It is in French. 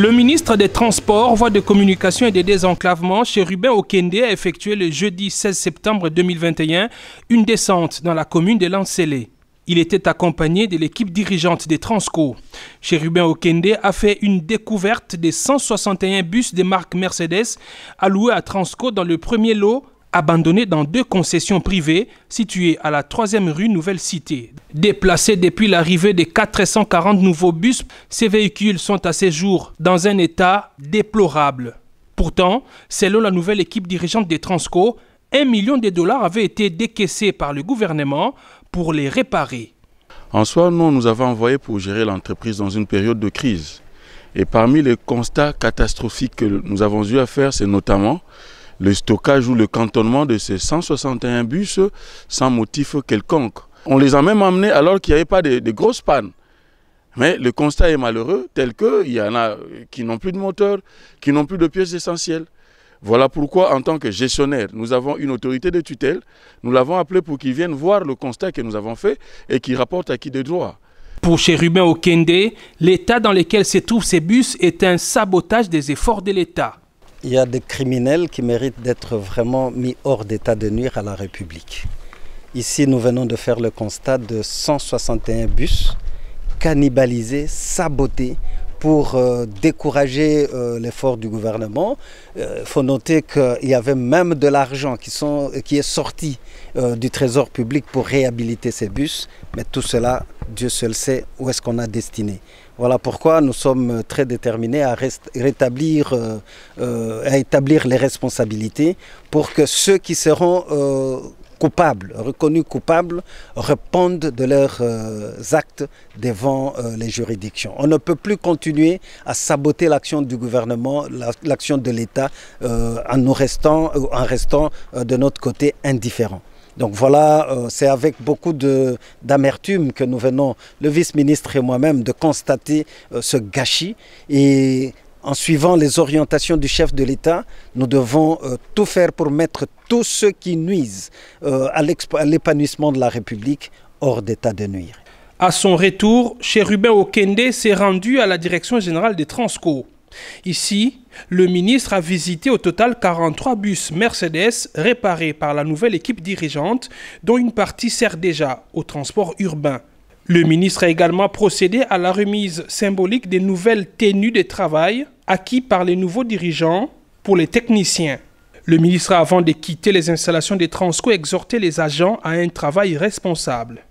Le ministre des Transports, Voies de communication et des désenclavements, Chérubin Okende, a effectué le jeudi 16 septembre 2021 une descente dans la commune de Lancélé. Il était accompagné de l'équipe dirigeante des Transco. Chérubin Okende a fait une découverte des 161 bus des marques Mercedes alloués à Transco dans le premier lot abandonnés dans deux concessions privées situées à la 3 rue Nouvelle Cité. Déplacés depuis l'arrivée des 440 nouveaux bus, ces véhicules sont à ces jours dans un état déplorable. Pourtant, selon la nouvelle équipe dirigeante des Transco, un million de dollars avait été décaissé par le gouvernement pour les réparer. En soi, nous, nous avons envoyé pour gérer l'entreprise dans une période de crise. Et parmi les constats catastrophiques que nous avons eu à faire, c'est notamment le stockage ou le cantonnement de ces 161 bus sans motif quelconque. On les a même amenés alors qu'il n'y avait pas de, grosses pannes. Mais le constat est malheureux, tel qu'il y en a euh, qui n'ont plus de moteur, qui n'ont plus de pièces essentielles. Voilà pourquoi, en tant que gestionnaire, nous avons une autorité de tutelle. Nous l'avons appelé pour qu'il vienne voir le constat que nous avons fait et qu'il rapporte à qui de droit. Pour Chérubin Okende, l'état dans lequel se trouvent ces bus est un sabotage des efforts de l'État il y a des criminels qui méritent d'être vraiment mis hors d'état de nuire à la République. Ici, nous venons de faire le constat de 161 bus cannibalisés, sabotés pour euh, décourager euh, l'effort du gouvernement. Il euh, faut noter qu'il y avait même de l'argent qui, qui est sorti du trésor public pour réhabiliter ces bus, mais tout cela, Dieu seul sait où est-ce qu'on a destiné. Voilà pourquoi nous sommes très déterminés à rétablir, à établir les responsabilités pour que ceux qui seront coupables, reconnus coupables, répondent de leurs euh, actes devant euh, les juridictions. On ne peut plus continuer à saboter l'action du gouvernement, l'action de l'État, euh, en nous restant, en restant de notre côté indifférent. Donc voilà, c'est avec beaucoup d'amertume que nous venons, le vice-ministre et moi-même, de constater ce gâchis. Et en suivant les orientations du chef de l'État, nous devons euh, tout faire pour mettre tous ceux qui nuisent euh, à l'épanouissement de la République hors d'état de nuire. À son retour, Chérubin Okende s'est rendu à la direction générale des Transco. Ici, le ministre a visité au total 43 bus Mercedes réparés par la nouvelle équipe dirigeante, dont une partie sert déjà au transport urbain. Le ministre a également procédé à la remise symbolique des nouvelles tenues de travail acquis par les nouveaux dirigeants pour les techniciens. Le ministre, avant de quitter les installations des Transco, exhortait les agents à un travail responsable.